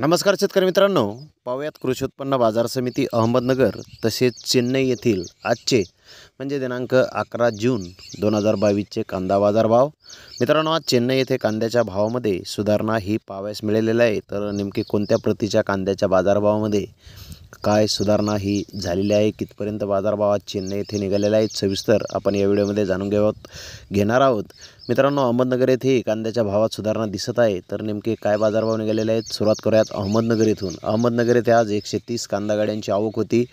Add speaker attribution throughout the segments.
Speaker 1: नमस्कार शेतकरी मित्रांनो पाहुयात कृषी उत्पन्न बाजार समिती अहमदनगर तसेच चेन्नई येथील आजचे म्हणजे दिनांक अकरा जून दोन हजार बावीसचे कांदा बाजारभाव मित्रांनो आज चेन्नई येथे कांद्याच्या भावामध्ये सुधारणा ही पाव्यास मिळालेली आहे तर नेमके कोणत्या प्रतीच्या कांद्याच्या बाजारभावामध्ये काय सुधारणा ही झालेली आहे कितपर्यंत बाजारभावात चेन्नई येथे निघालेला आहे सविस्तर आपण या व्हिडिओमध्ये जाणून घ्यावत घेणार आहोत मित्रांनो अहमदनगर येथे कांद्याच्या भावात सुधारणा दिसत आहे तर नेमके काय बाजारभाव निघालेले आहेत सुरुवात करूयात अहमदनगर येथून अहमदनगर येथे आज एकशे तीस कांदा गाड्यांची आवक होती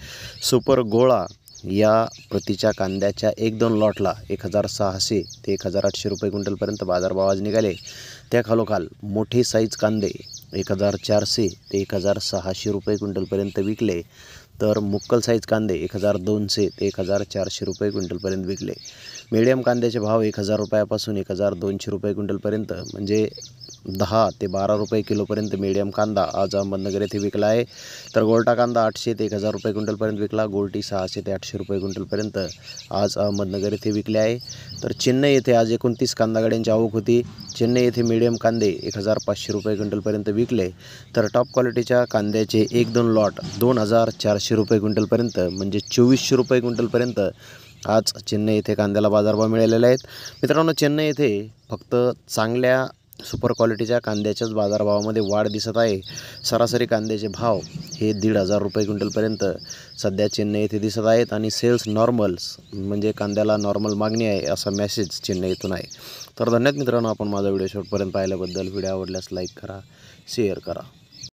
Speaker 1: सुपर गोळा या प्रतीच्या कांद्याच्या एक दोन लॉटला एक हजार सहाशे ते एक हजार आठशे रुपये क्विंटलपर्यंत बाजारभाव आज निघाले त्याखालोखाल मोठे साईज कांदे एक हजार चारशे ते एक हजार सहाशे रुपये क्विंटलपर्यंत विकले तर मुक्कल साईज कांदे एक हजार दोनशे ते एक हजार चारशे रुपये क्विंटलपर्यंत विकले मीडियम कांद्याचे भाव एक हजार रुपयापासून एक हजार दोनशे रुपये क्विंटलपर्यंत म्हणजे दहा ते बारा रुपये किलोपर्यंत मीडियम कांदा आज अहमदनगर येथे विकला आहे तर गोल्टा कांदा आठशे ते एक हजार रुपये क्विंटलपर्यंत विकला गोल्टी सहाशे ते आठशे रुपये क्विंटलपर्यंत आज अहमदनगर येथे विकले आहे तर चेन्नई येथे आज एकोणतीस कांदा गाड्यांची आवक होती चेन्नई येथे मीडियम कांदे एक हजार पाचशे रुपये क्विंटलपर्यंत विकले तर टॉप क्वालिटीच्या कांद्याचे एक दोन लॉट दोन हजार चारशे रुपये क्विंटलपर्यंत म्हणजे चोवीसशे रुपये क्विंटलपर्यंत आज चेन्नई येथे कांद्याला बाजारभाव मिळालेले आहेत मित्रांनो चेन्नई येथे फक्त चांगल्या सुपर क्वालिटीच्या कांद्याच्याच बाजारभावामध्ये वाढ दिसत आहे सरासरी कांद्याचे भाव हे दीड हजार रुपये क्विंटलपर्यंत सध्या चेन्नई येथे दिसत आहेत आणि सेल्स नॉर्मल्स म्हणजे कांद्याला नॉर्मल मागणी आहे असा मेसेज चेन्नई येथून आहे तर धन्यवाद मित्रांनो आपण माझा व्हिडिओ शेवटपर्यंत पाहिल्याबद्दल व्हिडिओ आवडल्यास लाईक करा शेअर करा